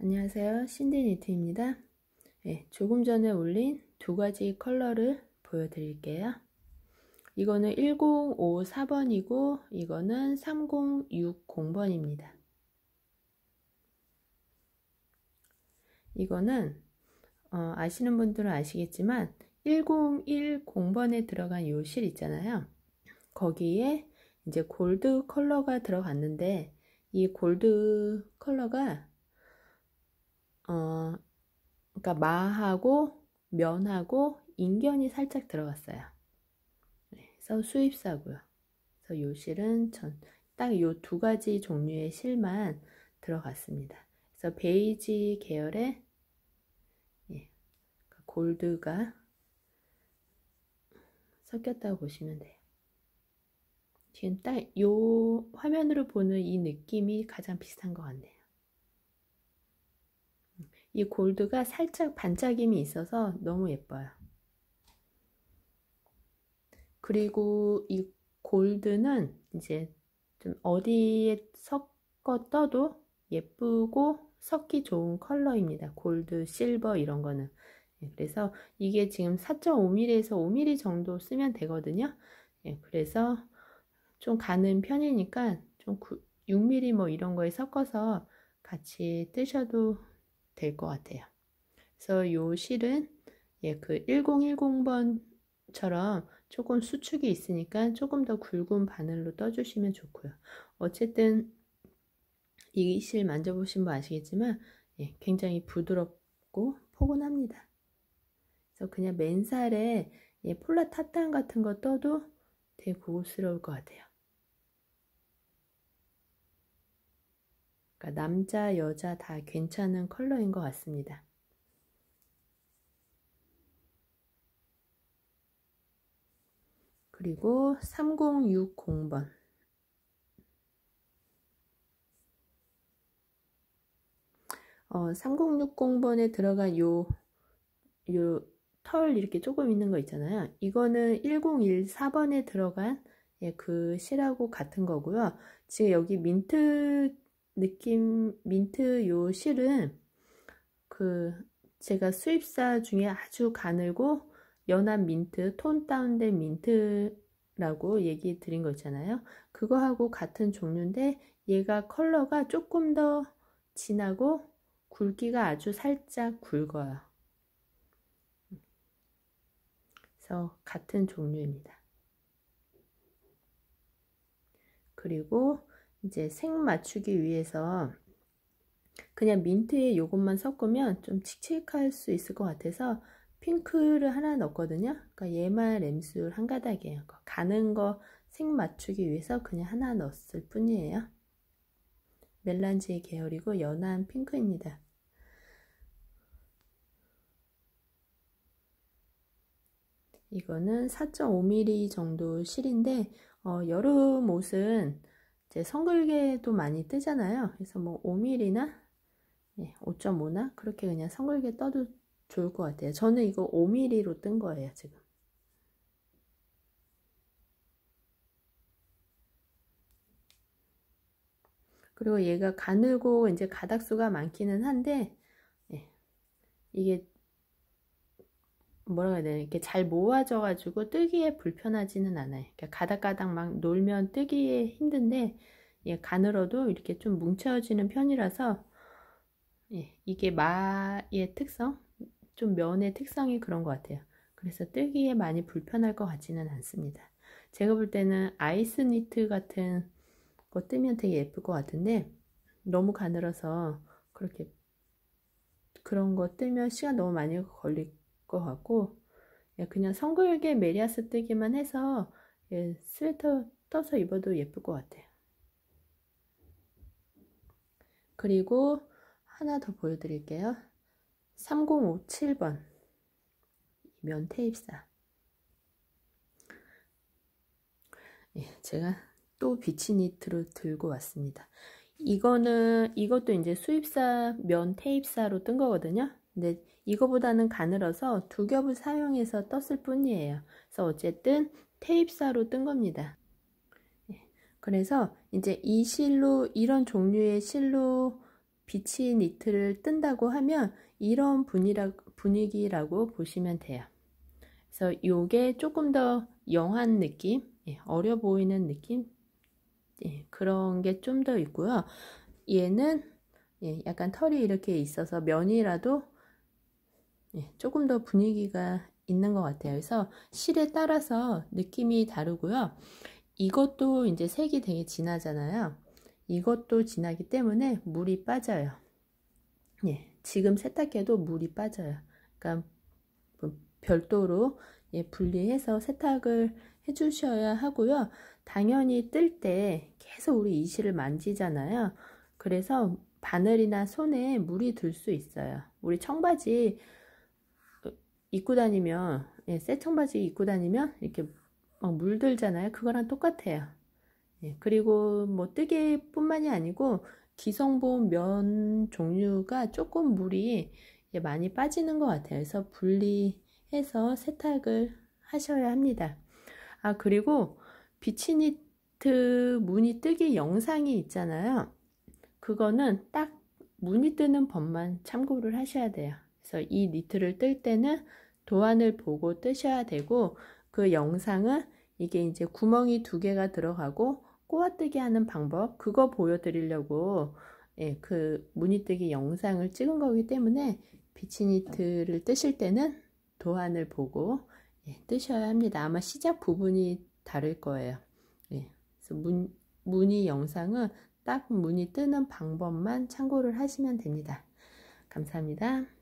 안녕하세요. 신디니트입니다. 네, 예, 조금 전에 올린 두 가지 컬러를 보여드릴게요. 이거는 1054번이고 이거는 3060번입니다. 이거는 어, 아시는 분들은 아시겠지만 1010번에 들어간 요 실 있잖아요. 거기에 이제 골드 컬러가 들어갔는데 이 골드 컬러가 어, 그러니까 마하고 면하고 인견이 살짝 들어갔어요. 네, 그래서 수입사고요. 그래서 요 실은 딱 요 두 가지 종류의 실만 들어갔습니다. 그래서 베이지 계열의 예, 그러니까 골드가 섞였다고 보시면 돼요. 지금 딱 요 화면으로 보는 이 느낌이 가장 비슷한 것 같네요. 이 골드가 살짝 반짝임이 있어서 너무 예뻐요. 그리고 이 골드는 이제 좀 어디에 섞어 떠도 예쁘고 섞기 좋은 컬러입니다. 골드, 실버 이런 거는. 예, 그래서 이게 지금 4.5mm에서 5mm 정도 쓰면 되거든요. 예, 그래서 좀 가는 편이니까 좀 6mm 뭐 이런 거에 섞어서 같이 뜨셔도 될것 같아요. 그래서 이 실은 예, 그 1010번처럼 조금 수축이 있으니까 조금 더 굵은 바늘로 떠주시면 좋고요. 어쨌든 이 실 만져보신 분 아시겠지만 예, 굉장히 부드럽고 포근합니다. 그래서 그냥 맨살에 예, 폴라 타탄 같은 거 떠도 되게 고급스러울 것 같아요. 그러니까 남자, 여자 다 괜찮은 컬러인 것 같습니다. 그리고 3060번 어, 3060번에 들어간 요, 요, 털 이렇게 조금 있는 거 있잖아요. 이거는 1014번에 들어간 예, 그 실하고 같은 거고요. 지금 여기 민트 느낌 민트 요 실은 그 제가 수입사 중에 아주 가늘고 연한 민트 톤 다운된 민트라고 얘기 드린 거 있잖아요 그거하고 같은 종류인데 얘가 컬러가 조금 더 진하고 굵기가 아주 살짝 굵어요 그래서 같은 종류입니다 그리고 이제 색 맞추기 위해서 그냥 민트에 이것만 섞으면 좀 칙칙할 수 있을 것 같아서 핑크를 하나 넣었거든요. 그러니까 얘만 램술 한 가닥이에요. 그러니까 가는 거 색 맞추기 위해서 그냥 하나 넣었을 뿐이에요. 멜란지 계열이고 연한 핑크입니다. 이거는 4.5mm 정도 실인데 어, 여름 옷은 이제 성글개도 많이 뜨잖아요. 그래서 뭐 5mm나 5.5나 예, 그렇게 그냥 성글개 떠도 좋을 것 같아요. 저는 이거 5mm로 뜬 거예요, 지금. 그리고 얘가 가늘고 이제 가닥수가 많기는 한데 예, 이게 뭐라고 해야 되나 이렇게 잘 모아져 가지고 뜨기에 불편하지는 않아요 그러니까 가닥가닥 막 놀면 뜨기에 힘든데 예, 가늘어도 이렇게 좀 뭉쳐지는 편이라서 예, 이게 마의 특성 좀 면의 특성이 그런 것 같아요 그래서 뜨기에 많이 불편할 것 같지는 않습니다 제가 볼 때는 아이스 니트 같은 거 뜨면 되게 예쁠 것 같은데 너무 가늘어서 그렇게 그런 거 뜨면 시간 너무 많이 걸릴 것 같고 예, 그냥 선글게 메리아스 뜨기만 해서 예, 스웨터 떠서 입어도 예쁠 것 같아요. 그리고 하나 더 보여드릴게요. 3057번 면 테입사 예, 제가 또 비치 니트로 들고 왔습니다. 이거는 이것도 이제 수입사 면 테입사로 뜬 거거든요. 근데 이거보다는 가늘어서 두 겹을 사용해서 떴을 뿐이에요. 그래서 어쨌든 테잎사로 뜬 겁니다. 예. 그래서 이제 이 실로 이런 종류의 실로 비친 니트를 뜬다고 하면 이런 분위라, 분위기라고 보시면 돼요. 그래서 요게 조금 더 영한 느낌, 예, 어려 보이는 느낌 예, 그런 게 좀 더 있고요. 얘는 예, 약간 털이 이렇게 있어서 면이라도 예, 조금 더 분위기가 있는 것 같아요. 그래서 실에 따라서 느낌이 다르고요. 이것도 이제 색이 되게 진하잖아요. 이것도 진하기 때문에 물이 빠져요. 예, 지금 세탁해도 물이 빠져요. 그러니까 뭐 별도로 예, 분리해서 세탁을 해주셔야 하고요. 당연히 뜰 때 계속 우리 이실을 만지잖아요. 그래서 바늘이나 손에 물이 들 수 있어요. 우리 청바지 입고 다니면 예, 새 청바지 입고 다니면 이렇게 막 물들잖아요. 그거랑 똑같아요. 예, 그리고 뭐 뜨개뿐만이 아니고 기성분 면 종류가 조금 물이 예, 많이 빠지는 것 같아요. 그래서 분리해서 세탁을 하셔야 합니다. 아 그리고 비치니트 무늬 뜨기 영상이 있잖아요. 그거는 딱 무늬 뜨는 법만 참고를 하셔야 돼요. 그래서 이 니트를 뜰 때는 도안을 보고 뜨셔야 되고 그 영상은 이게 이제 구멍이 두 개가 들어가고 꼬아뜨기 하는 방법 그거 보여드리려고 예, 그 무늬뜨기 영상을 찍은 거기 때문에 비치니트를 뜨실 때는 도안을 보고 예, 뜨셔야 합니다. 아마 시작 부분이 다를 거예요. 예, 그래서 문, 무늬 영상은 딱 무늬 뜨는 방법만 참고를 하시면 됩니다. 감사합니다.